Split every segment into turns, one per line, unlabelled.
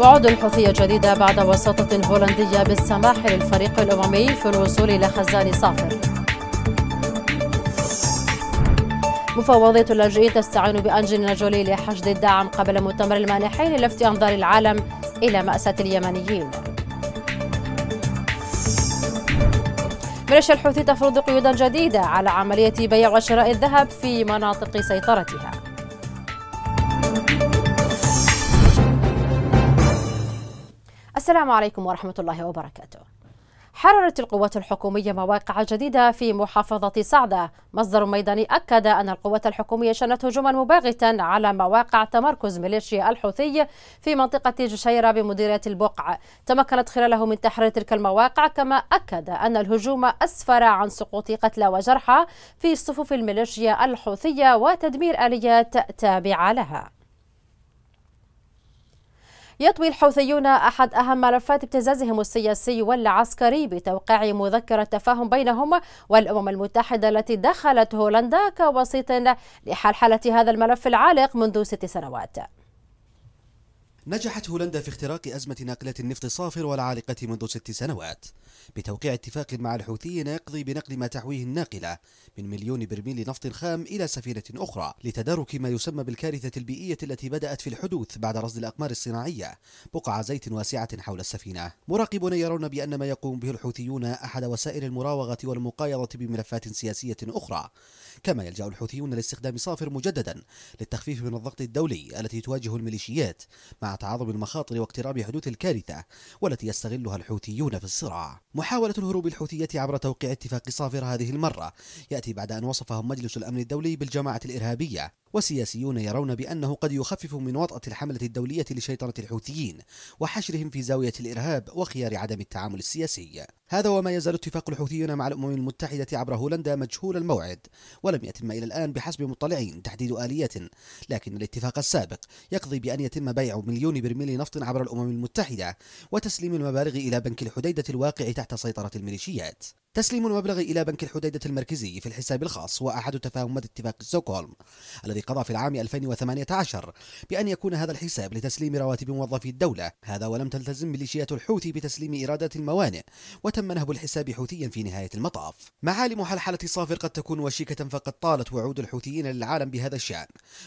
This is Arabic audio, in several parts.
وعود الحوثية الجديدة بعد وساطة هولندية بالسماح للفريق الأممي في الوصول إلى خزان صافر مفوضية اللاجئين تستعين بأنجلينا جولي لحشد الدعم قبل مؤتمر المانحين للفت أنظار العالم إلى مأساة اليمنيين ميليشيا الحوثي تفرض قيودا جديدة على عملية بيع وشراء الذهب في مناطق سيطرتها السلام عليكم ورحمة الله وبركاته حررت القوات الحكومية مواقع جديدة في محافظة صعدة مصدر ميداني أكد أن القوات الحكومية شنت هجوما مباغتا على مواقع تمركز ميليشيا الحوثي في منطقة جشيرة بمديرية البقعة تمكنت خلاله من تحرير تلك المواقع كما أكد أن الهجوم أسفر عن سقوط قتلى وجرحى في صفوف الميليشيا الحوثية وتدمير آليات تابعة لها يطوي الحوثيون أحد أهم ملفات ابتزازهم السياسي والعسكري بتوقيع مذكرة تفاهم بينهم والأمم المتحدة التي دخلت هولندا كوسيط لحلحلة هذا الملف العالق منذ ست سنوات
نجحت هولندا في اختراق أزمة ناقلة النفط الصافر والعالقة منذ ست سنوات بتوقيع اتفاق مع الحوثيين يقضي بنقل ما تحويه الناقلة من مليون برميل نفط خام إلى سفينة أخرى لتدارك ما يسمى بالكارثة البيئية التي بدأت في الحدوث بعد رصد الأقمار الصناعية بقع زيت واسعة حول السفينة مراقبون يرون بأن ما يقوم به الحوثيون أحد وسائل المراوغة والمقايضة بملفات سياسية أخرى كما يلجأ الحوثيون لاستخدام صافر مجددا للتخفيف من الضغط الدولي التي تواجه الميليشيات مع تعاظم المخاطر واقتراب حدوث الكارثة والتي يستغلها الحوثيون في الصراع محاولة الهروب الحوثية عبر توقيع اتفاق صافر هذه المرة يأتي بعد أن وصفهم مجلس الأمن الدولي بالجماعة الإرهابية والسياسيون يرون بأنه قد يخفف من وطأة الحملة الدولية لشيطنة الحوثيين وحشرهم في زاوية الإرهاب وخيار عدم التعامل السياسي هذا وما يزال اتفاق الحوثيين مع الأمم المتحدة عبر هولندا مجهول الموعد ولم يتم إلى الآن بحسب مطلعين تحديد آلية لكن الاتفاق السابق يقضي بأن يتم بيع مليون برميل نفط عبر الأمم المتحدة وتسليم المبالغ إلى بنك الحديدة الواقع تحت تحت سيطرة الميليشيات تسليم المبلغ إلى بنك الحديدة المركزي في الحساب الخاص وأحد تفاهمات اتفاق ستوكهولم الذي قضى في العام 2018 بأن يكون هذا الحساب لتسليم رواتب موظفي الدولة هذا ولم تلتزم ميليشيا الحوثي بتسليم إيرادات الموانئ وتم نهب الحساب حوثيا في نهاية المطاف معالم حلحلة صافر قد تكون وشيكة فقد طالت وعود الحوثيين للعالم بهذا الشأن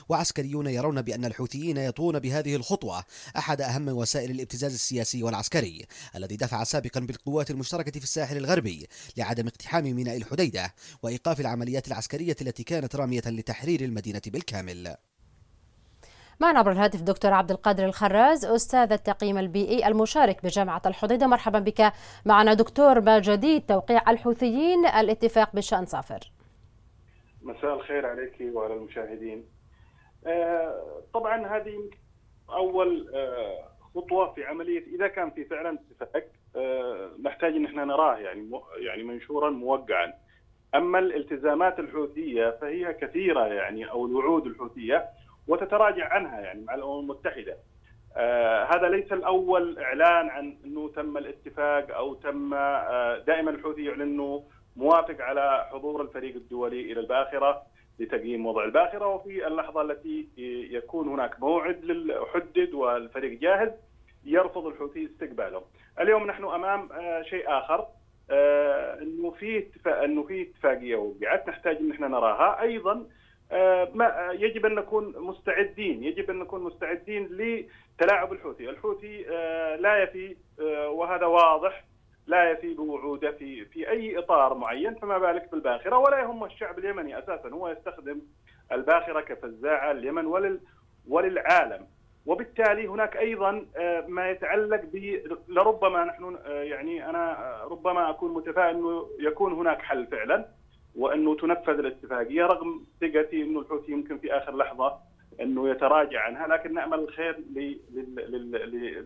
وعسكريون يرون بأن الحوثيين يطون بهذه الخطوة أحد أهم وسائل الابتزاز السياسي والعسكري الذي دفع سابقا بالقوات المشتركة في الساحل الغربي لعدم اقتحام ميناء الحديدة وإيقاف العمليات العسكرية التي كانت رامية لتحرير المدينة بالكامل
معنا عبر الهاتف دكتور عبد القادر الخراز استاذ التقييم البيئي المشارك بجامعه الحديده مرحبا بك معنا دكتور ما جديد توقيع الحوثيين الاتفاق بشان صافر
مساء الخير عليك وعلى المشاهدين آه، طبعا هذه اول آه، خطوه في عمليه اذا كان في فعلا اتفاق آه، نحتاج ان احنا نراه يعني يعني منشورا موقعا. اما الالتزامات الحوثيه فهي كثيره يعني او الوعود الحوثيه وتتراجع عنها يعني مع الامم المتحده. آه هذا ليس الاول اعلان عن انه تم الاتفاق او تم آه دائما الحوثي يعلن انه موافق على حضور الفريق الدولي الى الباخره لتقييم وضع الباخره وفي اللحظه التي يكون هناك موعد حدد والفريق جاهز يرفض الحوثي استقباله. اليوم نحن امام آه، شيء اخر آه، انه في انه في اتفاقيه وقعت نحتاج ان احنا نراها ايضا آه، ما يجب ان نكون مستعدين يجب ان نكون مستعدين لتلاعب الحوثي الحوثي لا يفي وهذا واضح لا يفي بوعوده في في اي اطار معين فما بالك بالباخره ولا يهم الشعب اليمني اساسا هو يستخدم الباخره كفزاعه لليمن ولل وللعالم وبالتالي هناك ايضا آه، ما يتعلق ب لربما نحن آه، يعني انا آه، ربما اكون متفائل انه يكون هناك حل فعلا وانه تنفذ الاتفاقيه رغم ثقتي انه الحوثي يمكن في اخر لحظه انه يتراجع عنها لكن نامل الخير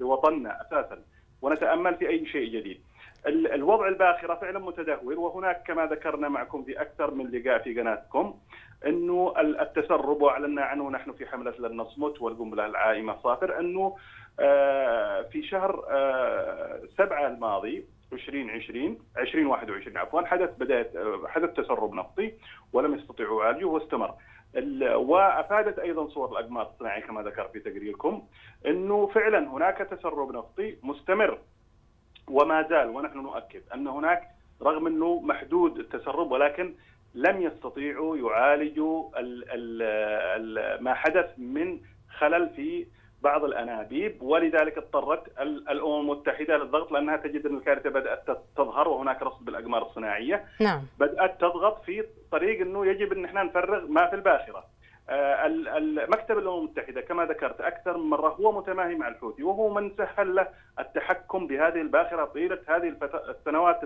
لوطننا اساسا ونتامل في اي شيء جديد. الوضع الباخرة فعلا متدهور وهناك كما ذكرنا معكم في أكثر من لقاء في قناتكم أنه التسرب وأعلنا عنه نحن في حملة لن نصمت والقنبلة العائمة صافر أنه آه، في شهر آه، سبعة الماضي 2020 2021 عفوا حدث بدايه آه، حدث تسرب نفطي ولم يستطيعوا يعالجوه واستمر وافادت ايضا صور الاقمار الصناعيه كما ذكر في تقريركم انه فعلا هناك تسرب نفطي مستمر وما زال ونحن نؤكد ان هناك رغم انه محدود التسرب ولكن لم يستطيعوا يعالجوا الـ الـ ما حدث من خلل في بعض الانابيب ولذلك اضطرت الامم المتحده للضغط لانها تجد ان الكارثه بدات تظهر وهناك رصد بالاقمار الصناعيه نعم بدات تضغط في طريق انه يجب ان احنا نفرغ ما في الباخره آه، مكتب الامم المتحده كما ذكرت اكثر من مره هو متماهي مع الحوثي وهو من سهل له التحكم بهذه الباخره طيله هذه السنوات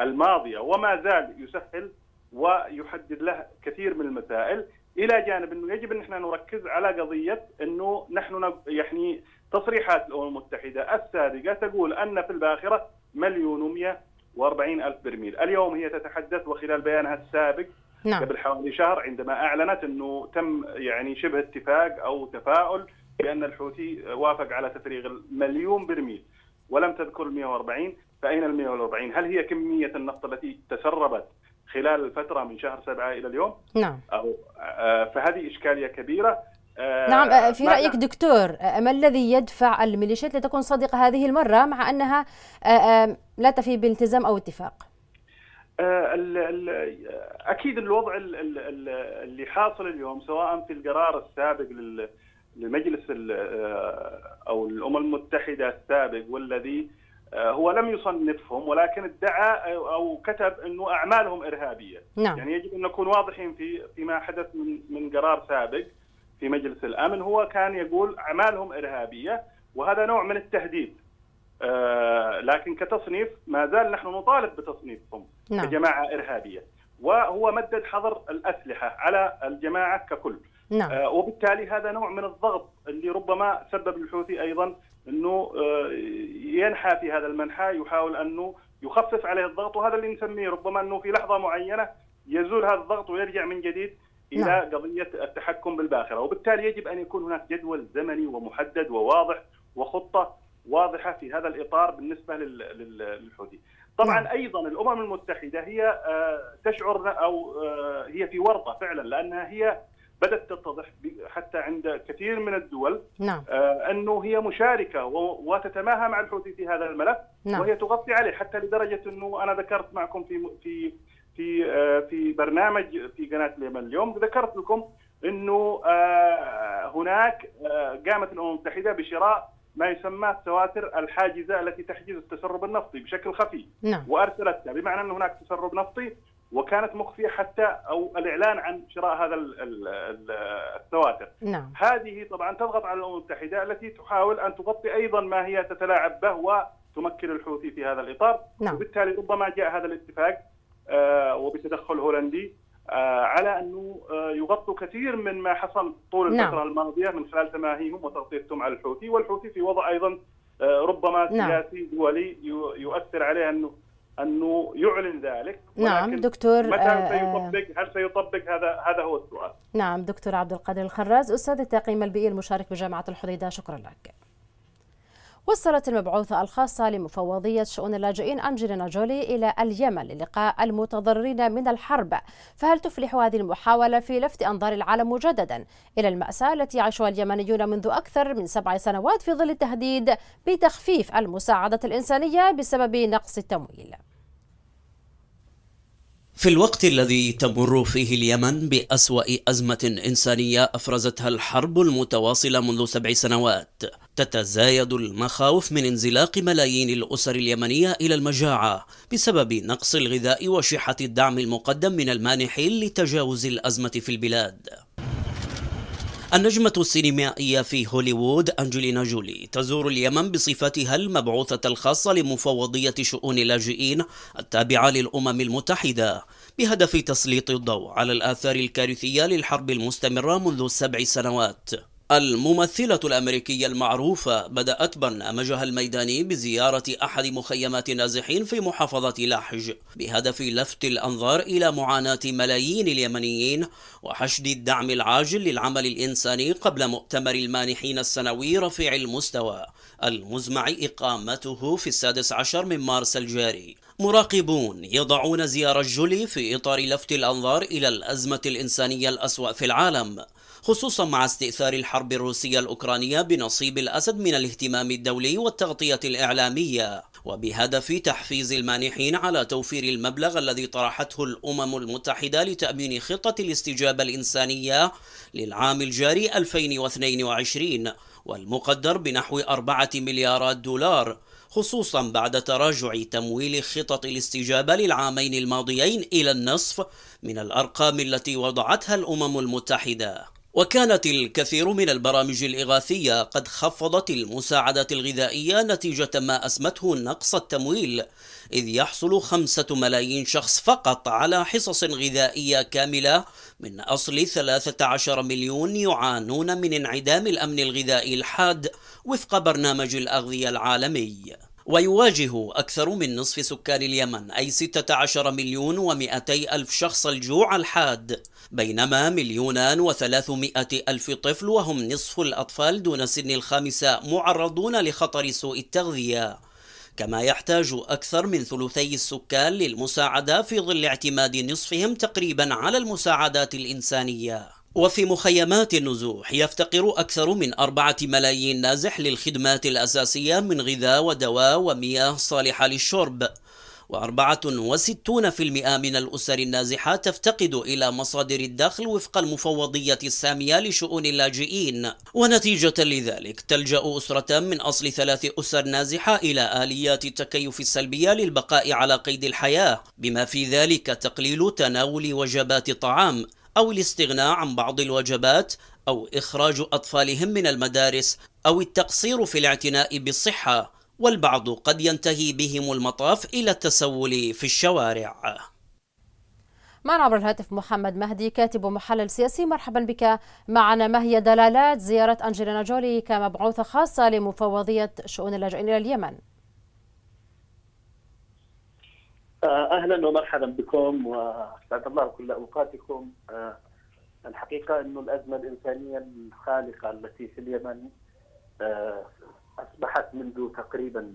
الماضيه وما زال يسهل ويحدد له كثير من المسائل الى جانب انه يجب ان احنا نركز على قضيه انه نحن يعني تصريحات الامم المتحده السابقه تقول ان في الباخره مليون و140 الف برميل، اليوم هي تتحدث وخلال بيانها السابق نعم. قبل حوالي شهر عندما اعلنت انه تم يعني شبه اتفاق او تفاؤل بان الحوثي وافق على تفريغ المليون برميل ولم تذكر ال 140 فاين ال 140 هل هي كميه النفط التي تسربت خلال الفتره من شهر سبعة الى اليوم نعم او آه، فهذه اشكاليه كبيره آه، نعم آه، في رأيك
دكتور ما الذي يدفع الميليشيات لتكون صادقة هذه المرة مع أنها لا تفي بالتزام أو اتفاق
آه، آه، اكيد الوضع اللي حاصل اليوم سواء في القرار السابق لمجلس آه، او الامم المتحده السابق والذي هو لم يصنفهم ولكن ادعى او كتب انه اعمالهم ارهابيه نعم. يعني يجب ان نكون واضحين في فيما حدث من من قرار سابق في مجلس الامن هو كان يقول اعمالهم ارهابيه وهذا نوع من التهديد آه، لكن كتصنيف ما زال نحن نطالب بتصنيفهم نعم. كجماعه ارهابيه وهو مدد حظر الاسلحه على الجماعه ككل نعم. آه وبالتالي هذا نوع من الضغط اللي ربما سبب الحوثي ايضا انه آه ينحى في هذا المنحى يحاول انه يخفف عليه الضغط وهذا اللي نسميه ربما انه في لحظه معينه يزول هذا الضغط ويرجع من جديد الى نعم. قضيه التحكم بالباخره وبالتالي يجب ان يكون هناك جدول زمني ومحدد وواضح وخطه واضحه في هذا الاطار بالنسبه للحوثي. طبعا نعم. ايضا الامم المتحده هي آه، تشعر او آه، هي في ورطه فعلا لانها هي بدات تتضح حتى عند كثير من الدول نعم. آه، انه هي مشاركه وتتماهى مع الحوثي في هذا الملف نعم. وهي تغطي عليه حتى لدرجه انه انا ذكرت معكم في في في في برنامج في قناه اليمن اليوم ذكرت لكم انه هناك قامت الامم المتحده بشراء ما يسمى التواتر الحاجزه التي تحجز التسرب النفطي بشكل خفي نعم. وارسلتها بمعنى ان هناك تسرب نفطي وكانت مخفيه حتى او الاعلان عن شراء هذا التواتر نعم. هذه طبعا تضغط على الامم المتحده التي تحاول ان تغطي ايضا ما هي تتلاعب به وتمكن الحوثي في هذا الاطار نعم. وبالتالي ربما جاء هذا الاتفاق آه وبتدخل هولندي آه، على انه آه، يغطوا كثير من ما حصل طول نعم. الفتره نعم. الماضيه من خلال تماهيهم وتغطيتهم على الحوثي، والحوثي في وضع ايضا آه، ربما نعم. سياسي نعم. دولي يؤثر عليه انه انه يعلن ذلك
نعم دكتور متى سيطبق
هل سيطبق هذا هذا هو السؤال
نعم دكتور عبد القادر الخراز استاذ التقييم البيئي المشارك بجامعه الحديده شكرا لك وصلت المبعوثة الخاصة لمفوضية شؤون اللاجئين أنجلينا جولي إلى اليمن للقاء المتضررين من الحرب فهل تفلح هذه المحاولة في لفت أنظار العالم مجددا إلى المأساة التي يعيشها اليمنيون منذ أكثر من سبع سنوات في ظل التهديد بتخفيف المساعدة الإنسانية بسبب نقص التمويل
في الوقت الذي تمر فيه اليمن بأسوأ أزمة إنسانية أفرزتها الحرب المتواصلة منذ سبع سنوات تتزايد المخاوف من انزلاق ملايين الأسر اليمنية إلى المجاعة بسبب نقص الغذاء وشحة الدعم المقدم من المانحين لتجاوز الأزمة في البلاد النجمة السينمائية في هوليوود أنجلينا جولي تزور اليمن بصفتها المبعوثة الخاصة لمفوضية شؤون اللاجئين التابعة للأمم المتحدة بهدف تسليط الضوء على الآثار الكارثية للحرب المستمرة منذ سبع سنوات الممثلة الأمريكية المعروفة بدأت برنامجها الميداني بزيارة أحد مخيمات النازحين في محافظة لاحج بهدف لفت الأنظار إلى معاناة ملايين اليمنيين وحشد الدعم العاجل للعمل الإنساني قبل مؤتمر المانحين السنوي رفيع المستوى المزمع إقامته في السادس عشر من مارس الجاري مراقبون يضعون زيارة جولي في إطار لفت الأنظار إلى الأزمة الإنسانية الأسوأ في العالم خصوصا مع استئثار الحرب الروسية الأوكرانية بنصيب الأسد من الاهتمام الدولي والتغطية الإعلامية وبهدف تحفيز المانحين على توفير المبلغ الذي طرحته الأمم المتحدة لتأمين خطة الاستجابة الإنسانية للعام الجاري 2022 والمقدر بنحو 4 مليارات دولار خصوصا بعد تراجع تمويل خطط الاستجابة للعامين الماضيين إلى النصف من الأرقام التي وضعتها الأمم المتحدة وكانت الكثير من البرامج الإغاثية قد خفضت المساعدات الغذائية نتيجة ما أسمته نقص التمويل إذ يحصل خمسة ملايين شخص فقط على حصص غذائية كاملة من أصل 13 مليون يعانون من انعدام الأمن الغذائي الحاد وفق برنامج الأغذية العالمي ويواجه أكثر من نصف سكان اليمن أي 16 مليون و200 ألف شخص الجوع الحاد بينما مليونان و ألف طفل وهم نصف الأطفال دون سن الخامسة معرضون لخطر سوء التغذية كما يحتاج أكثر من ثلثي السكان للمساعدة في ظل اعتماد نصفهم تقريبا على المساعدات الإنسانية وفي مخيمات النزوح يفتقر أكثر من أربعة ملايين نازح للخدمات الأساسية من غذاء ودواء ومياه صالحة للشرب وأربعة وستون في المئة من الأسر النازحة تفتقد إلى مصادر الدخل وفق المفوضية السامية لشؤون اللاجئين ونتيجة لذلك تلجأ أسرة من أصل ثلاث أسر نازحة إلى آليات التكيف السلبية للبقاء على قيد الحياة بما في ذلك تقليل تناول وجبات الطعام أو الاستغناء عن بعض الوجبات أو إخراج أطفالهم من المدارس أو التقصير في الاعتناء بالصحة والبعض قد ينتهي بهم المطاف إلى التسول في الشوارع
معنا عبر الهاتف محمد مهدي كاتب ومحلل سياسي مرحبا بك معنا ما هي دلالات زيارة أنجلينا جولي كمبعوثة خاصة لمفوضية شؤون اللاجئين إلى اليمن؟
آه، اهلا ومرحبا بكم واسعد الله كل اوقاتكم آه، الحقيقه انه الازمه الانسانيه الخالقه التي في اليمن آه، اصبحت منذ تقريبا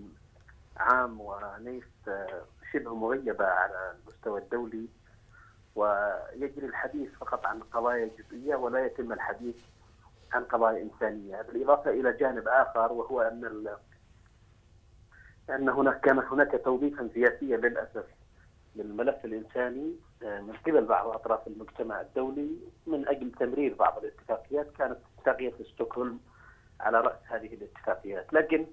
عام ونيف شبه مغيبه على المستوى الدولي ويجري الحديث فقط عن قضايا جزئيه ولا يتم الحديث عن قضايا انسانيه بالاضافه الى جانب اخر وهو ان ان هناك كانت هناك توظيفا سياسيا للاسف للملف الإنساني آه، من قبل بعض أطراف المجتمع الدولي من أجل تمرير بعض الاتفاقيات كانت اتفاقية ستوكهولم على رأس هذه الاتفاقيات لكن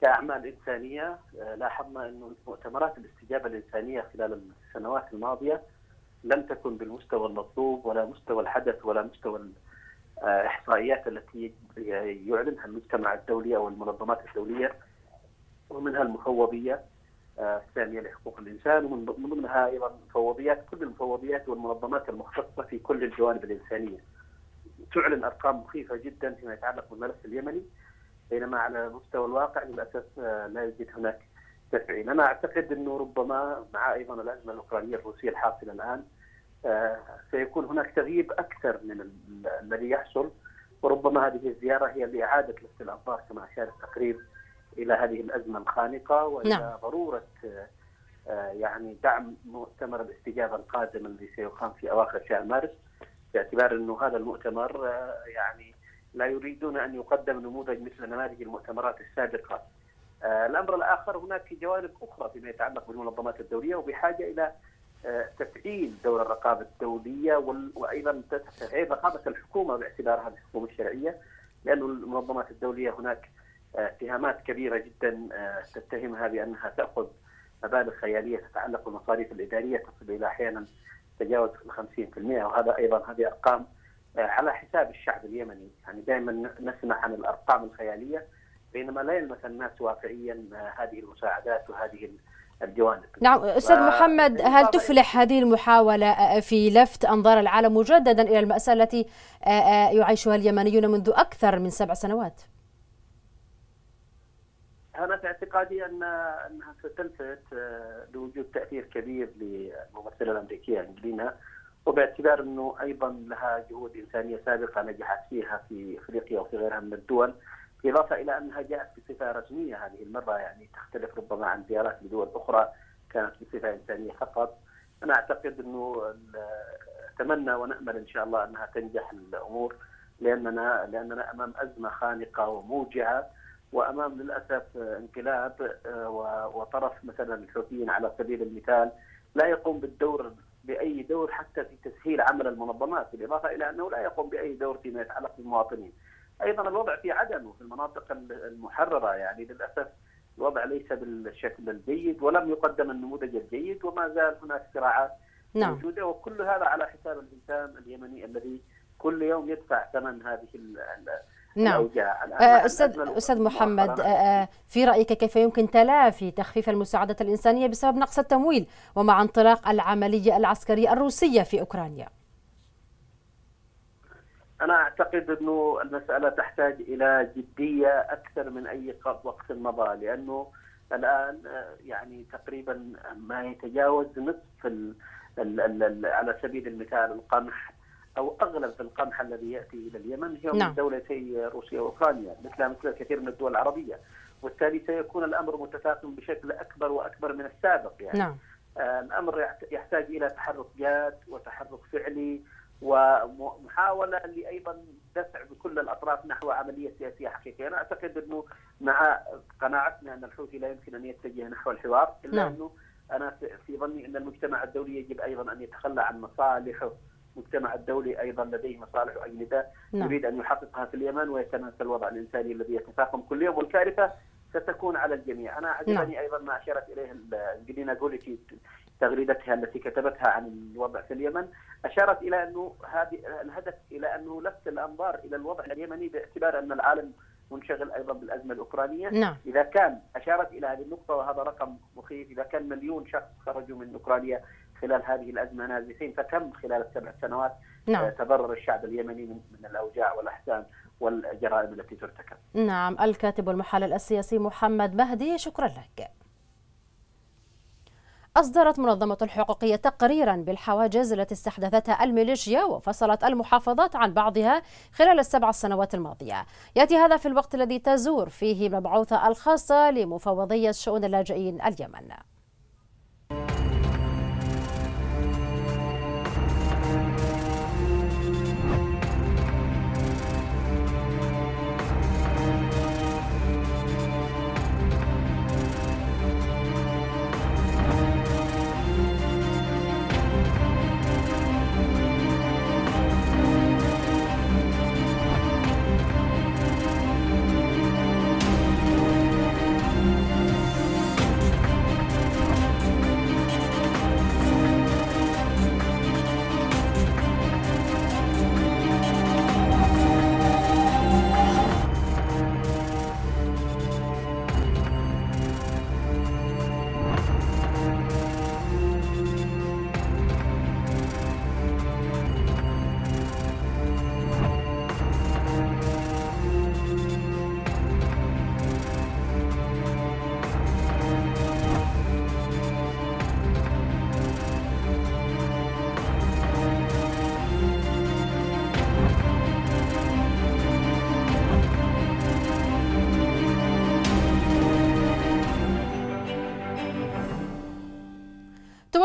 كأعمال إنسانية آه، لاحظنا انه مؤتمرات الاستجابة الإنسانية خلال السنوات الماضية لم تكن بالمستوى المطلوب ولا مستوى الحدث ولا مستوى الإحصائيات آه، التي يعلنها المجتمع الدولي أو المنظمات الدولية ومنها المفوضية الثانيه لحقوق الانسان ومن ضمنها ايضا مفوضيات كل المفوضيات والمنظمات المختصه في كل الجوانب الانسانيه. تعلن ارقام مخيفه جدا فيما يتعلق بالملف اليمني بينما على مستوى الواقع للاسف آه، لا يوجد هناك تفعيل. انا اعتقد انه ربما مع ايضا الازمه الاوكرانيه الروسيه الحاصله الان آه، سيكون هناك تغييب اكثر من الذي يحصل وربما هذه الزياره هي لاعاده لفت الانظار كما اشار التقرير الى هذه الازمه الخانقه والى نعم. ضروره آه، يعني دعم مؤتمر الاستجابه القادم الذي سيقام في اواخر شهر مارس باعتبار انه هذا المؤتمر آه، يعني لا يريدون ان يقدم نموذج مثل نماذج المؤتمرات السابقه. آه، الامر الاخر هناك جوانب اخرى فيما يتعلق بالمنظمات الدوليه وبحاجه الى تفعيل دور الرقابه الدوليه وايضا تفعيل رقابه الحكومه باعتبارها الحكومه الشرعيه لأن المنظمات الدوليه هناك اتهامات كبيره جدا آه، تتهمها بانها تاخذ مبالغ خياليه تتعلق بالمصاريف الاداريه تصل الى احيانا تجاوز 50% وهذا ايضا هذه ارقام آه، على حساب الشعب اليمني يعني دائما نسمع عن الارقام الخياليه بينما لا يلمس الناس واقعيا آه، هذه المساعدات وهذه الجوانب نعم استاذ محمد هل تفلح
هذه المحاوله في لفت انظار العالم مجددا الى الماساه التي يعيشها اليمنيون منذ اكثر من سبع سنوات؟
انا في اعتقادي ان انها ستلفت آه، لوجود تاثير كبير للممثله الامريكيه انجلينا وباعتبار انه ايضا لها جهود انسانيه سابقه نجحت فيها في افريقيا وفي غيرها من الدول إضافة إلى أنها جاءت بصفة رسمية هذه المرة يعني تختلف ربما عن زيارات لدول أخرى كانت بصفة إنسانية فقط أنا أعتقد أنه أتمنى ونأمل إن شاء الله أنها تنجح الأمور لأننا لأننا أمام أزمة خانقة وموجعة وامام للاسف انقلاب آه، وطرف مثلا الحوثيين على سبيل المثال لا يقوم بالدور باي دور حتى في تسهيل عمل المنظمات بالاضافه الى انه لا يقوم باي دور فيما يتعلق بالمواطنين. ايضا الوضع في عدن وفي المناطق المحرره يعني للاسف الوضع ليس بالشكل الجيد ولم يقدم النموذج الجيد وما زال هناك صراعات نعم. موجوده وكل هذا على حساب الانسان اليمني الذي كل يوم يدفع ثمن هذه
نعم آه، استاذ استاذ محمد آه، آه، في رايك كيف يمكن تلافي تخفيف المساعدات الانسانيه بسبب نقص التمويل ومع انطلاق العمليه العسكريه الروسيه في اوكرانيا؟
انا اعتقد انه المساله تحتاج الى جديه اكثر من اي وقت مضى لانه الان يعني تقريبا ما يتجاوز نصف على سبيل المثال القمح او اغلب القمح الذي ياتي الى اليمن هي من نعم. دولتي روسيا واوكرانيا مثل مثل كثير من الدول العربيه وبالتالي سيكون الامر متفاقم بشكل اكبر واكبر من السابق يعني نعم. آه، الامر يحتاج الى تحرك جاد وتحرك فعلي ومحاوله لايضا دفع بكل الاطراف نحو عمليه سياسيه حقيقيه، انا اعتقد انه مع قناعتنا ان الحوثي لا يمكن ان يتجه نحو الحوار الا نعم. انه انا في ظني ان المجتمع الدولي يجب ايضا ان يتخلى عن مصالحه المجتمع الدولي ايضا لديه مصالح واجنده نعم. يريد ان يحققها في اليمن ويتناسى الوضع الانساني الذي يتفاقم كل يوم والكارثه ستكون على الجميع، انا عجبني نعم. ايضا ما اشارت اليه جنينا جولي في تغريدتها التي كتبتها عن الوضع في اليمن، اشارت الى انه هذه الهدف الى انه لفت الانظار الى الوضع اليمني باعتبار ان العالم منشغل ايضا بالازمه الاوكرانيه نعم. اذا كان اشارت الى هذه النقطه وهذا رقم مخيف اذا كان مليون شخص خرجوا من اوكرانيا خلال هذه الازمه نازحين فكم خلال السبع سنوات آه، نعم. تضرر الشعب اليمني من, من الاوجاع والاحزان والجرائم التي ترتكب.
نعم الكاتب والمحلل السياسي محمد مهدي شكرا لك. أصدرت منظمة الحقوقية تقريرا بالحواجز التي استحدثتها الميليشيا وفصلت المحافظات عن بعضها خلال السبع سنوات الماضية يأتي هذا في الوقت الذي تزور فيه مبعوثة الخاصة لمفوضية شؤون اللاجئين اليمن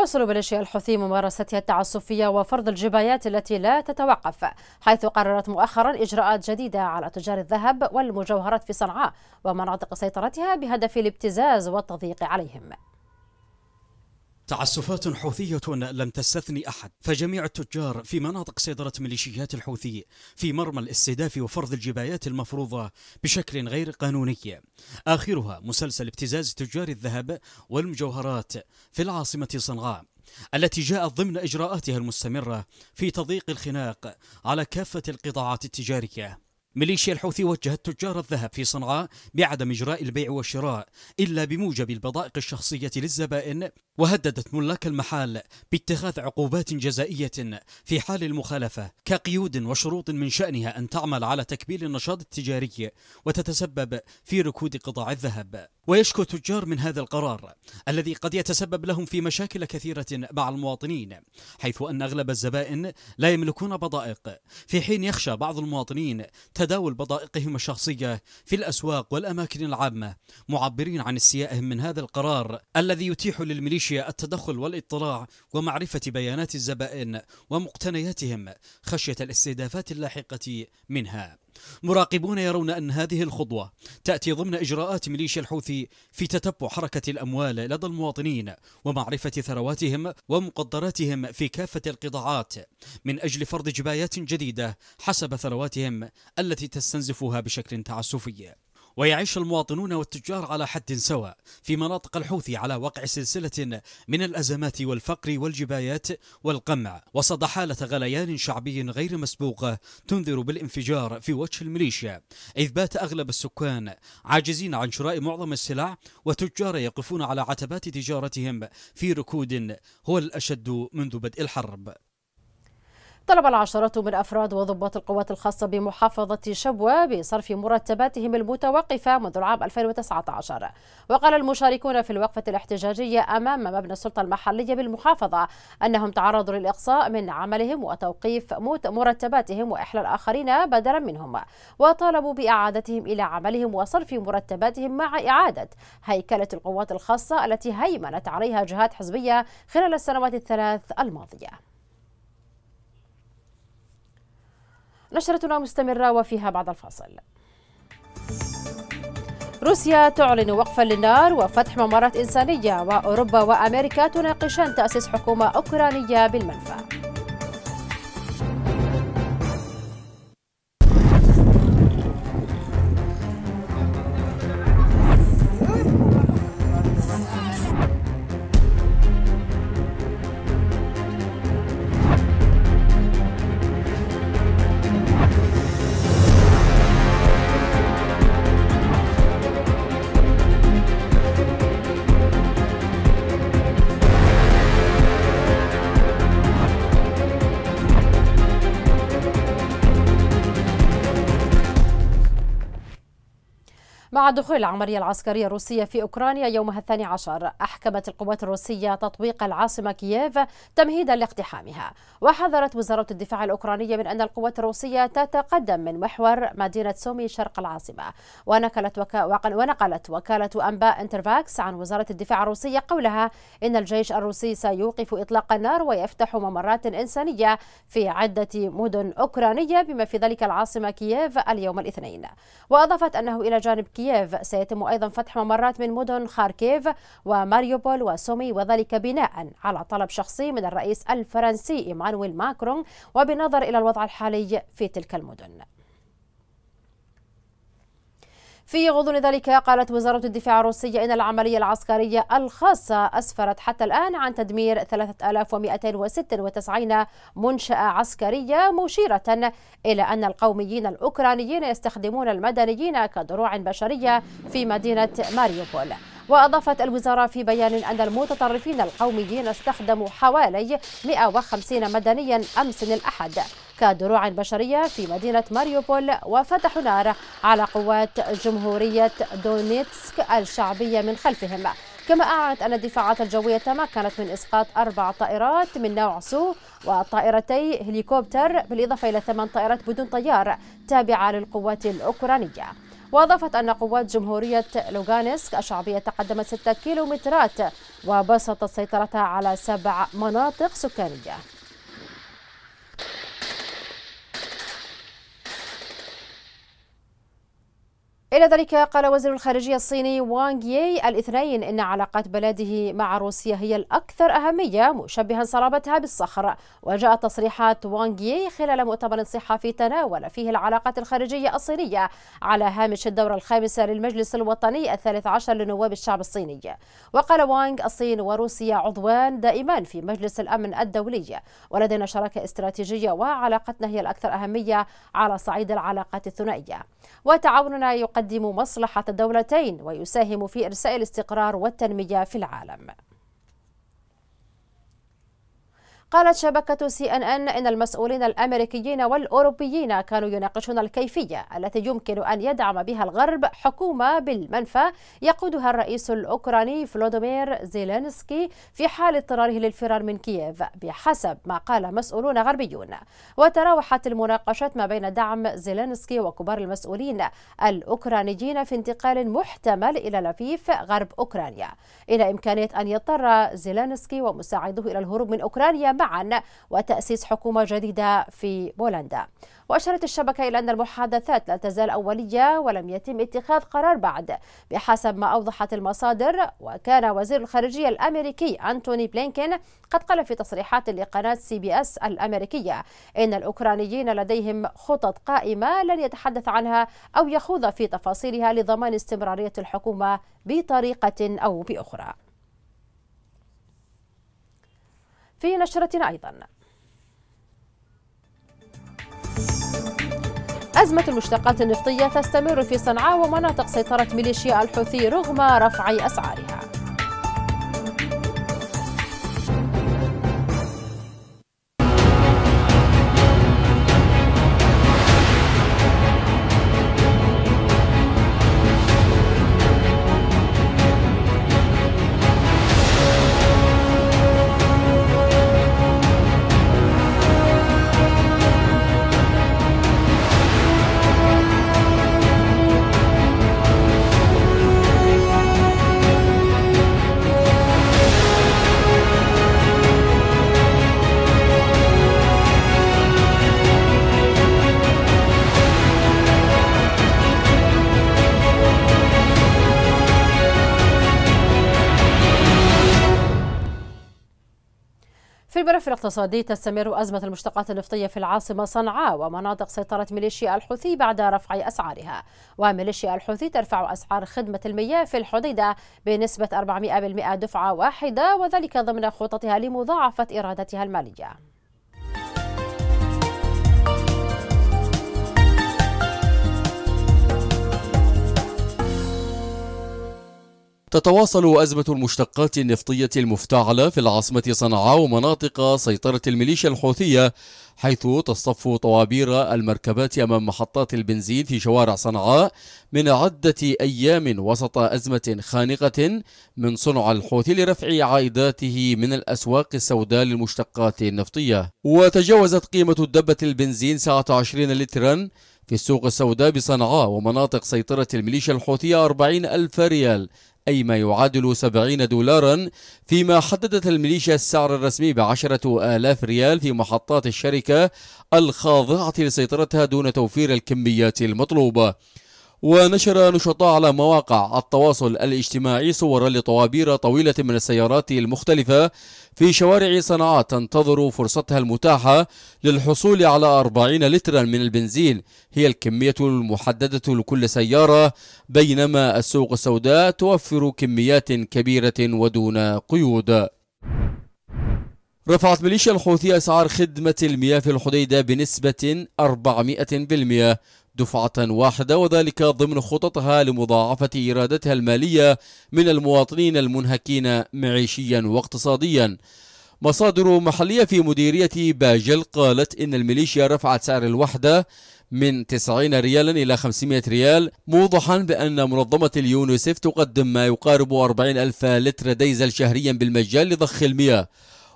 تواصل ميليشيا الحوثي ممارستها التعسفية وفرض الجبايات التي لا تتوقف حيث قررت مؤخرا إجراءات جديدة على تجار الذهب والمجوهرات في صنعاء ومناطق سيطرتها بهدف الابتزاز والتضييق عليهم
تعسفات حوثية لم تستثني أحد فجميع التجار في مناطق سيطرة ميليشيات الحوثي في مرمى الاستهداف وفرض الجبايات المفروضة بشكل غير قانوني آخرها مسلسل ابتزاز تجار الذهب والمجوهرات في العاصمة صنعاء التي جاءت ضمن إجراءاتها المستمرة في تضييق الخناق على كافة القطاعات التجارية ميليشيا الحوثي وجهت تجار الذهب في صنعاء بعدم إجراء البيع والشراء إلا بموجب البضائق الشخصية للزبائن وهددت ملاك المحال باتخاذ عقوبات جزائية في حال المخالفة كقيود وشروط من شأنها أن تعمل على تكبيل النشاط التجاري وتتسبب في ركود قطاع الذهب ويشكو تجار من هذا القرار الذي قد يتسبب لهم في مشاكل كثيرة مع المواطنين حيث أن أغلب الزبائن لا يملكون بضائق في حين يخشى بعض المواطنين تداول بضائقهم الشخصية في الأسواق والأماكن العامة معبرين عن استيائهم من هذا القرار الذي يتيح للميليشيا ميليشيا التدخل والاطلاع ومعرفة بيانات الزبائن ومقتنياتهم خشية الاستهدافات اللاحقة منها مراقبون يرون أن هذه الخطوة تأتي ضمن إجراءات ميليشيا الحوثي في تتبع حركة الأموال لدى المواطنين ومعرفة ثرواتهم ومقدراتهم في كافة القطاعات من أجل فرض جبايات جديدة حسب ثرواتهم التي تستنزفها بشكل تعسفي ويعيش المواطنون والتجار على حد سواء في مناطق الحوثي على وقع سلسلة من الأزمات والفقر والجبايات والقمع وصد حالة غليان شعبي غير مسبوقة تنذر بالانفجار في وجه الميليشيا إذ بات أغلب السكان عاجزين عن شراء معظم السلع وتجار يقفون على عتبات تجارتهم في ركود هو الأشد منذ بدء الحرب
طلب العشرات من أفراد وضباط القوات الخاصة بمحافظة شبوة بصرف مرتباتهم المتوقفة منذ العام 2019 وقال المشاركون في الوقفة الاحتجاجية أمام مبنى السلطة المحلية بالمحافظة أنهم تعرضوا للإقصاء من عملهم وتوقيف مرتباتهم وإحلى الآخرين بدلا منهم وطالبوا بإعادتهم إلى عملهم وصرف مرتباتهم مع إعادة هيكلة القوات الخاصة التي هيمنت عليها جهات حزبية خلال السنوات الثلاث الماضية نشرتنا مستمرة وفيها بعد الفاصل روسيا تعلن وقفا للنار وفتح ممرات إنسانية وأوروبا وأمريكا تناقشان تأسيس حكومة أوكرانية بالمنفى مع دخول العملية العسكرية الروسية في أوكرانيا يومها الثاني عشر أحكمت القوات الروسية تطبيق العاصمة كييف تمهيدا لاقتحامها وحذرت وزارة الدفاع الأوكرانية من أن القوات الروسية تتقدم من محور مدينة سومي شرق العاصمة ونقلت, وكا ونقلت وكالة أنباء انترفاكس عن وزارة الدفاع الروسية قولها إن الجيش الروسي سيوقف إطلاق النار ويفتح ممرات إنسانية في عدة مدن أوكرانية بما في ذلك العاصمة كييف اليوم الاثنين وأضافت أنه إلى جانب كييف كييف سيتم أيضا فتح ممرات من مدن خاركيف وماريوبول وسومي وذلك بناء على طلب شخصي من الرئيس الفرنسي إيمانويل ماكرون وبنظر إلى الوضع الحالي في تلك المدن في غضون ذلك قالت وزارة الدفاع الروسية إن العملية العسكرية الخاصة أسفرت حتى الآن عن تدمير 3296 منشأة عسكرية مشيرة إلى أن القوميين الأوكرانيين يستخدمون المدنيين كدروع بشرية في مدينة ماريوبول وأضافت الوزارة في بيان أن المتطرفين القوميين استخدموا حوالي 150 مدنيا أمس الأحد كدروع بشرية في مدينة ماريوبول وفتحوا نار على قوات جمهورية دونيتسك الشعبية من خلفهم كما أعلنت أن الدفاعات الجوية تمكنت من إسقاط أربع طائرات من نوع سو وطائرتي هليكوبتر بالإضافة إلى ثمان طائرات بدون طيار تابعة للقوات الأوكرانية وأضافت أن قوات جمهورية لوغانسك الشعبية تقدمت 6 كيلومترات وبسطت سيطرتها على سبع مناطق سكانية إلى ذلك قال وزير الخارجية الصيني وانغ يي الاثنين إن علاقات بلاده مع روسيا هي الأكثر أهمية مشبها صلابتها بالصخر وجاءت تصريحات وانغ يي خلال مؤتمر صحفي تناول فيه العلاقات الخارجية الصينية على هامش الدورة الخامسة للمجلس الوطني الثالث عشر لنواب الشعب الصيني وقال وانغ الصين وروسيا عضوان دائمان في مجلس الأمن الدولي ولدينا شراكة استراتيجية وعلاقتنا هي الأكثر أهمية على صعيد العلاقات الثنائية وتعاوننا يقدم يقدم مصلحة الدولتين ويساهم في إرساء الاستقرار والتنمية في العالم قالت شبكة سي أن أن إن المسؤولين الأمريكيين والأوروبيين كانوا يناقشون الكيفية التي يمكن أن يدعم بها الغرب حكومة بالمنفى يقودها الرئيس الأوكراني فلودومير زيلينسكي في حال اضطراره للفرار من كييف بحسب ما قال مسؤولون غربيون وتراوحت المناقشات ما بين دعم زيلينسكي وكبار المسؤولين الأوكرانيين في انتقال محتمل إلى لفيف غرب أوكرانيا إلى إمكانية أن يضطر زيلينسكي ومساعده إلى الهروب من أوكرانيا مع معا وتأسيس حكومة جديدة في بولندا وأشارت الشبكة إلى أن المحادثات لا تزال أولية ولم يتم اتخاذ قرار بعد بحسب ما أوضحت المصادر وكان وزير الخارجية الأمريكي أنتوني بلينكين قد قال في تصريحات لقناة سي بي أس الأمريكية إن الأوكرانيين لديهم خطط قائمة لن يتحدث عنها أو يخوض في تفاصيلها لضمان استمرارية الحكومة بطريقة أو بأخرى في نشرتنا أيضا أزمة المشتقات النفطية تستمر في صنعاء ومناطق سيطرة ميليشيا الحوثي رغم رفع أسعارها الاقتصادي تستمر أزمة المشتقات النفطية في العاصمة صنعاء ومناطق سيطرة ميليشيا الحوثي بعد رفع أسعارها وميليشيا الحوثي ترفع أسعار خدمة المياه في الحديدة بنسبة 400% دفعة واحدة وذلك ضمن خططها لمضاعفة إيراداتها المالية
تتواصل أزمة المشتقات النفطية المفتعلة في العاصمة صنعاء ومناطق سيطرة الميليشيا الحوثية حيث تصطف طوابير المركبات أمام محطات البنزين في شوارع صنعاء من عدة أيام وسط أزمة خانقة من صنع الحوثي لرفع عائداته من الأسواق السوداء للمشتقات النفطية وتجاوزت قيمة الدبة البنزين 20 لترا في السوق السوداء بصنعاء ومناطق سيطرة الميليشيا الحوثية 40 ألف ريال أي ما يعادل 70 دولارا فيما حددت الميليشيا السعر الرسمي بعشرة آلاف ريال في محطات الشركة الخاضعة لسيطرتها دون توفير الكميات المطلوبة ونشر نشطاء على مواقع التواصل الاجتماعي صورا لطوابير طويلة من السيارات المختلفة في شوارع صنعاء تنتظر فرصتها المتاحة للحصول على 40 لترا من البنزين هي الكمية المحددة لكل سيارة بينما السوق السوداء توفر كميات كبيرة ودون قيود رفعت ميليشيا الحوثية أسعار خدمة المياه في الحديدة بنسبة 400% دفعة واحدة وذلك ضمن خططها لمضاعفة إيرادتها المالية من المواطنين المنهكين معيشيا واقتصاديا مصادر محلية في مديرية باجل قالت إن الميليشيا رفعت سعر الوحدة من 90 ريالا إلى 500 ريال موضحا بأن منظمة اليونيسف تقدم ما يقارب 40 ألف لتر ديزل شهريا بالمجال لضخ المياه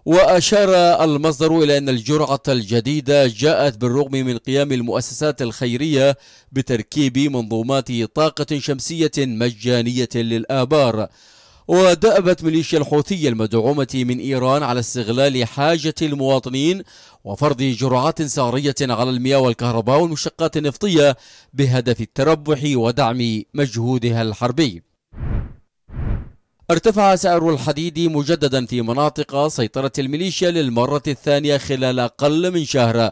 وأشار المصدر إلى أن الجرعة الجديدة جاءت بالرغم من قيام المؤسسات الخيرية بتركيب منظومات طاقة شمسية مجانية للآبار ودأبت ميليشيا الحوثية المدعومة من إيران على استغلال حاجة المواطنين وفرض جرعات سعرية على المياه والكهرباء والمشتقات النفطية بهدف التربح ودعم مجهودها الحربي ارتفع سعر الحديد مجددا في مناطق سيطرة الميليشيا للمرة الثانية خلال أقل من شهر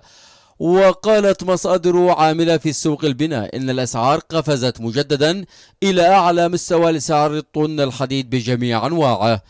وقالت مصادر عاملة في السوق البناء إن الأسعار قفزت مجددا إلى أعلى مستوى لسعر الطن الحديد بجميع أنواعه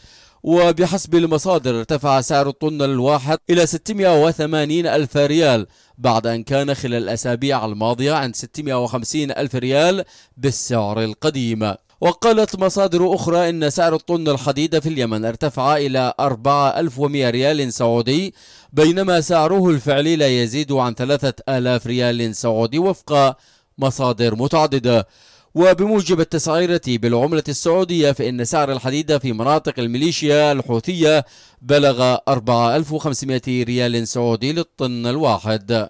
وبحسب المصادر ارتفع سعر الطن الواحد إلى 680 ألف ريال بعد أن كان خلال الأسابيع الماضية عند 650 ألف ريال بالسعر القديم وقالت مصادر أخرى إن سعر الطن الحديد في اليمن ارتفع إلى 4100 ريال سعودي بينما سعره الفعلي لا يزيد عن 3000 ريال سعودي وفق مصادر متعددة وبموجب التسعيرة بالعملة السعودية فإن سعر الحديد في مناطق الميليشيا الحوثية بلغ 4500 ريال سعودي للطن الواحد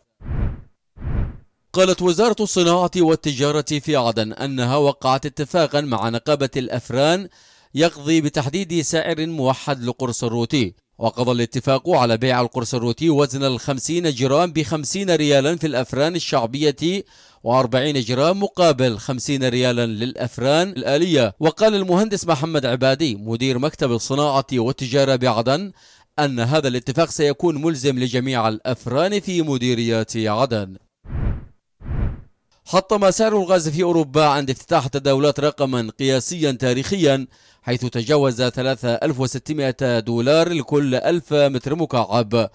قالت وزارة الصناعة والتجارة في عدن أنها وقعت اتفاقا مع نقابة الأفران يقضي بتحديد سعر موحد لقرص الروتي وقضى الاتفاق على بيع القرص الروتي وزن الخمسين جرام بخمسين ريالا في الأفران الشعبية وأربعين جرام مقابل خمسين ريالا للأفران الآلية وقال المهندس محمد عبادي مدير مكتب الصناعة والتجارة بعدن أن هذا الاتفاق سيكون ملزم لجميع الأفران في مديريات عدن حطم سعر الغاز في أوروبا عند افتتاح التداولات رقما قياسيا تاريخيا حيث تجاوز 3600 دولار لكل 1000 متر مكعب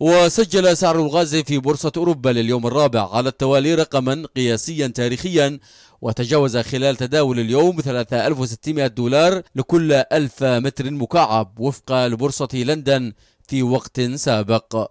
وسجل سعر الغاز في بورصة أوروبا لليوم الرابع على التوالي رقما قياسيا تاريخيا وتجاوز خلال تداول اليوم 3600 دولار لكل 1000 متر مكعب وفق لبورصة لندن في وقت سابق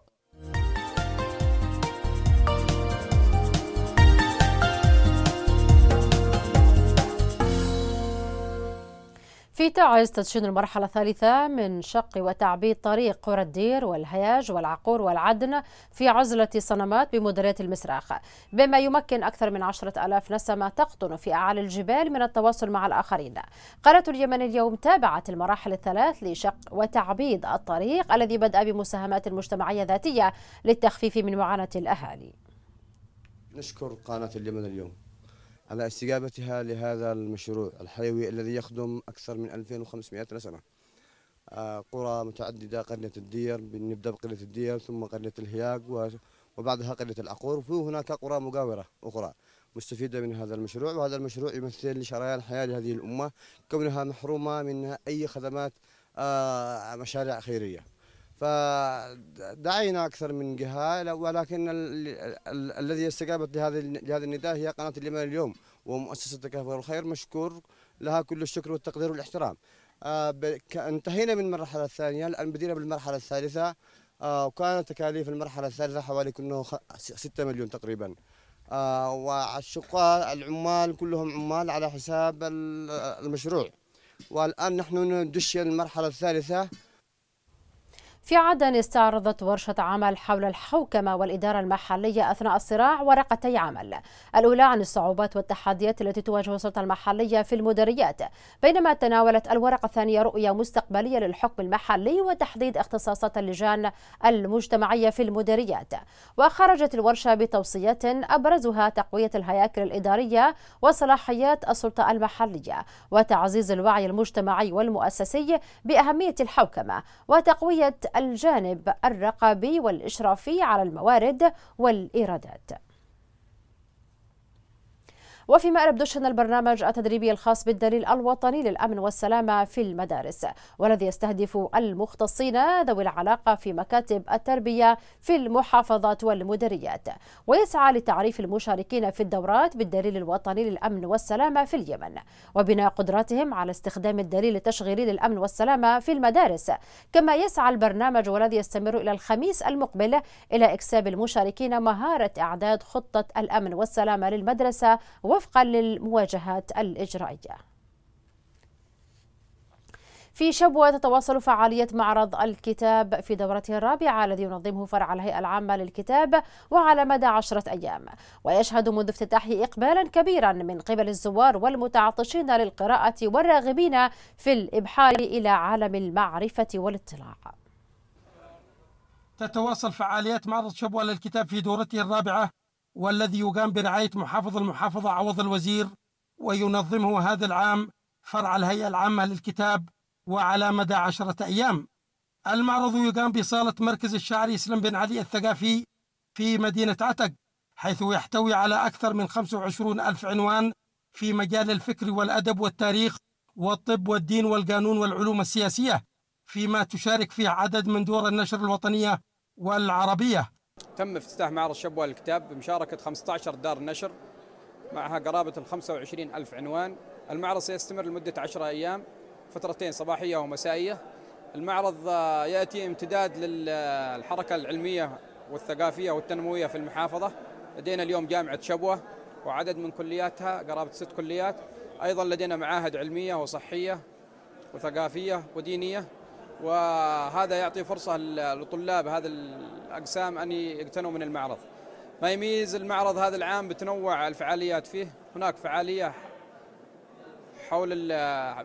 في تعز تدشين المرحلة الثالثة من شق وتعبيد طريق قرى الدير والهياج والعقور والعدن في عزلة صنمات بمديرية المسراخ بما يمكن أكثر من عشرة ألاف نسمة تقطن في أعالي الجبال من التواصل مع الآخرين قناة اليمن اليوم تابعت المراحل الثلاث لشق وتعبيد الطريق الذي بدأ بمساهمات مجتمعية ذاتية للتخفيف من معاناة
الأهالي نشكر قناة اليمن اليوم على استجابتها لهذا المشروع الحيوي الذي يخدم أكثر من 2500 نسمة آه، قرى متعددة قرية الدير نبدأ بقرية الدير ثم قرية الهياق وبعدها قرية العقور وفي هناك قرى مجاورة أخرى مستفيدة من هذا المشروع وهذا المشروع يمثل لشريان حياة لهذه الأمة كونها محرومة من أي خدمات آه، مشاريع خيرية فدعينا اكثر من جهه ولكن الذي استجابت لهذا لهذا النداء هي قناه اليمن اليوم ومؤسسه تكافؤ الخير مشكور لها كل الشكر والتقدير والاحترام. آه، انتهينا من المرحله الثانيه الان بدينا بالمرحله الثالثه آه، وكانت تكاليف المرحله الثالثه حوالي كنه 6 مليون تقريبا. آه، والشقاء العمال كلهم عمال على حساب المشروع والان نحن ندش المرحله الثالثه
في عدن استعرضت ورشة عمل حول الحوكمة والإدارة المحلية أثناء الصراع ورقتي عمل الأولى عن الصعوبات والتحديات التي تواجه السلطة المحلية في المديريات بينما تناولت الورقة الثانية رؤية مستقبلية للحكم المحلي وتحديد اختصاصات اللجان المجتمعية في المديريات وخرجت الورشة بتوصيات أبرزها تقوية الهياكل الإدارية وصلاحيات السلطة المحلية وتعزيز الوعي المجتمعي والمؤسسي بأهمية الحوكمة وتقوية الجانب الرقابي والإشرافي على الموارد والإيرادات وفي مأرب دشن البرنامج التدريبي الخاص بالدليل الوطني للأمن والسلامة في المدارس والذي يستهدف المختصين ذوي العلاقة في مكاتب التربية في المحافظات والمديريات ويسعى لتعريف المشاركين في الدورات بالدليل الوطني للأمن والسلامة في اليمن وبناء قدراتهم على استخدام الدليل التشغيلي للأمن والسلامة في المدارس كما يسعى البرنامج والذي يستمر إلى الخميس المقبل إلى إكساب المشاركين مهارة إعداد خطة الأمن والسلامة للمدرسة وفقا للمواجهات الإجرائية في شبوة تتواصل فعالية معرض الكتاب في دورته الرابعة الذي ينظمه فرع الهيئة العامة للكتاب وعلى مدى عشرة أيام ويشهد منذ افتتاحه إقبالا كبيرا من قبل الزوار والمتعطشين للقراءة والراغبين في الإبحار إلى عالم المعرفة والاطلاع
تتواصل فعاليات معرض شبوة للكتاب في دورته الرابعة والذي يقام برعاية محافظ المحافظة عوض الوزير وينظمه هذا العام فرع الهيئة العامة للكتاب وعلى مدى عشرة أيام المعرض يقام بصالة مركز الشاعر إسلام بن علي الثقافي في مدينة عتق حيث يحتوي على أكثر من 25 ألف عنوان في مجال الفكر والأدب والتاريخ والطب والدين والقانون والعلوم السياسية فيما تشارك فيه عدد من دور النشر الوطنية والعربية تم افتتاح معرض شبوة للكتاب بمشاركة 15 دار نشر معها قرابة ال 25 ألف عنوان المعرض سيستمر لمدة 10 أيام فترتين صباحية ومسائية المعرض آه، يأتي امتداد للحركة العلمية والثقافية والتنموية في المحافظة لدينا اليوم جامعة شبوة وعدد من كلياتها قرابة ست كليات أيضا لدينا معاهد علمية وصحية وثقافية ودينية وهذا يعطي فرصة لطلاب هذا الأقسام أن يقتنوا من المعرض ما يميز المعرض هذا العام بتنوع الفعاليات فيه هناك فعالية حول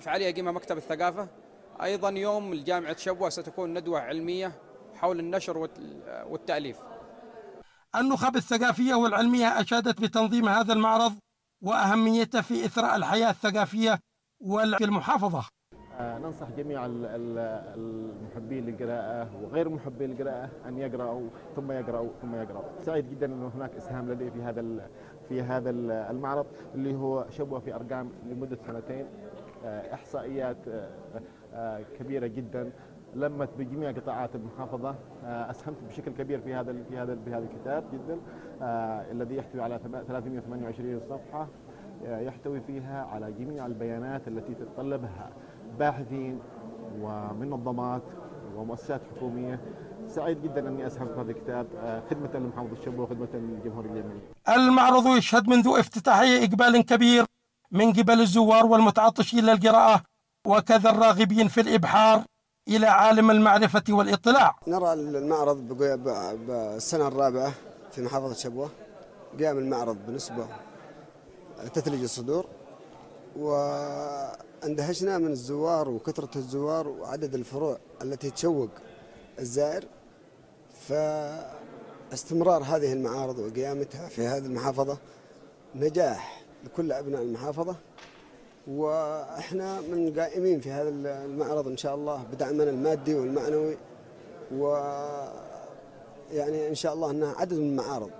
فعالية يقيمها مكتب الثقافة أيضا يوم الجامعة شبوة ستكون ندوة علمية حول النشر والتأليف النخب الثقافية والعلمية أشادت بتنظيم هذا المعرض وأهميته في إثراء الحياة الثقافية في المحافظة
ننصح جميع المحبين للقراءة وغير محبين للقراءة أن يقرأوا ثم يقرأوا ثم يقرأوا سعيد جدا أنه هناك إسهام لدي في هذا في هذا المعرض اللي هو شبوه في أرقام لمدة سنتين آه، إحصائيات آه، آه، كبيرة جدا لمت بجميع قطاعات المحافظة أسهمت بشكل كبير في هذا في هذا في هذا الكتاب جدا الذي يحتوي على 328 صفحة يحتوي فيها على جميع البيانات التي تتطلبها باحثين ومنظمات ومؤسسات حكوميه سعيد جدا اني اسهم في هذا الكتاب آه، خدمه لمحافظه الشبوه وخدمه
للجمهور اليمني. المعرض يشهد منذ افتتاحه اقبال كبير من قبل الزوار والمتعطشين للقراءه وكذا الراغبين في الابحار الى عالم المعرفه
والاطلاع. نرى المعرض بالسنه الرابعه في محافظه شبوه قام المعرض بنسبة تثلج الصدور و اندهشنا من الزوار وكثرة الزوار وعدد الفروع التي تشوق الزائر فاستمرار هذه المعارض وقيامتها في هذه المحافظة نجاح لكل أبناء المحافظة وإحنا من قائمين في هذا المعرض إن شاء الله بدعمنا المادي والمعنوي و يعني إن شاء الله أنها عدد من المعارض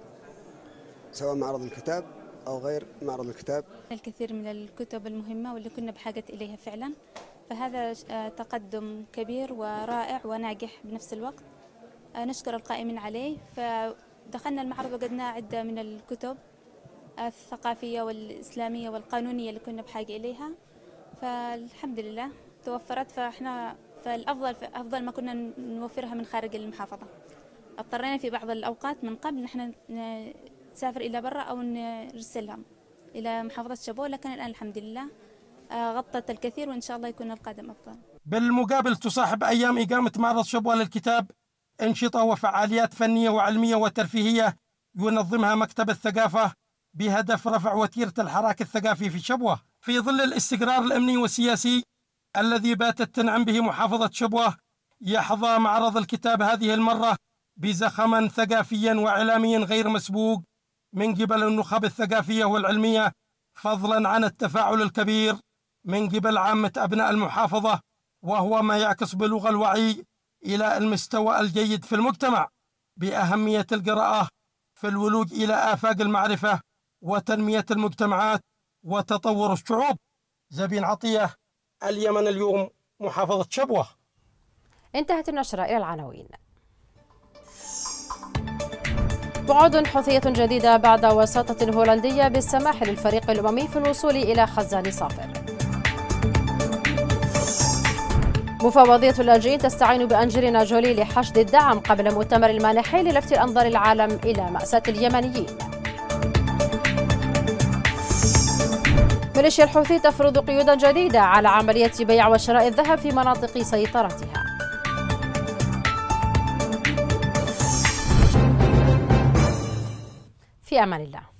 سواء معرض الكتاب أو غير معرض الكتاب
الكثير من الكتب المهمة واللي كنا بحاجة إليها فعلا فهذا آه، تقدم كبير ورائع وناجح بنفس الوقت آه، نشكر القائمين عليه فدخلنا المعرض وجدنا عدة من الكتب آه، الثقافية والإسلامية والقانونية اللي كنا بحاجة إليها فالحمد لله توفرت فإحنا فالأفضل أفضل ما كنا نوفرها من خارج المحافظة اضطرينا في بعض الأوقات من قبل نحن تسافر إلى برا أو نرسلها إلى محافظة شابو لكن الآن الحمد لله آه، غطت الكثير وإن شاء الله يكون القادم أفضل
بالمقابل تصاحب أيام إقامة معرض شبوة للكتاب أنشطة وفعاليات فنية وعلمية وترفيهية ينظمها مكتب الثقافة بهدف رفع وتيرة الحراك الثقافي في شبوة في ظل الاستقرار الأمني والسياسي الذي باتت تنعم به محافظة شبوة يحظى معرض الكتاب هذه المرة بزخما ثقافيا وإعلاميا غير مسبوق من قبل النخب الثقافية والعلمية فضلا عن التفاعل الكبير من قبل عامة أبناء المحافظة وهو ما يعكس بلوغ الوعي إلى المستوى الجيد في المجتمع بأهمية القراءة في الولوج إلى آفاق المعرفة وتنمية المجتمعات وتطور الشعوب زبين عطية اليمن اليوم محافظة شبوة
انتهت النشرة إلى العناوين بعد حوثية جديدة بعد وساطة هولندية بالسماح للفريق الأممي في الوصول إلى خزان صافر مفوضية اللاجئين تستعين بأنجلينا جولي لحشد الدعم قبل مؤتمر المانحين للفت أنظار العالم إلى مأساة اليمنيين ميليشيا الحوثي تفرض قيودا جديدة على عملية بيع وشراء الذهب في مناطق سيطرتها في امان الله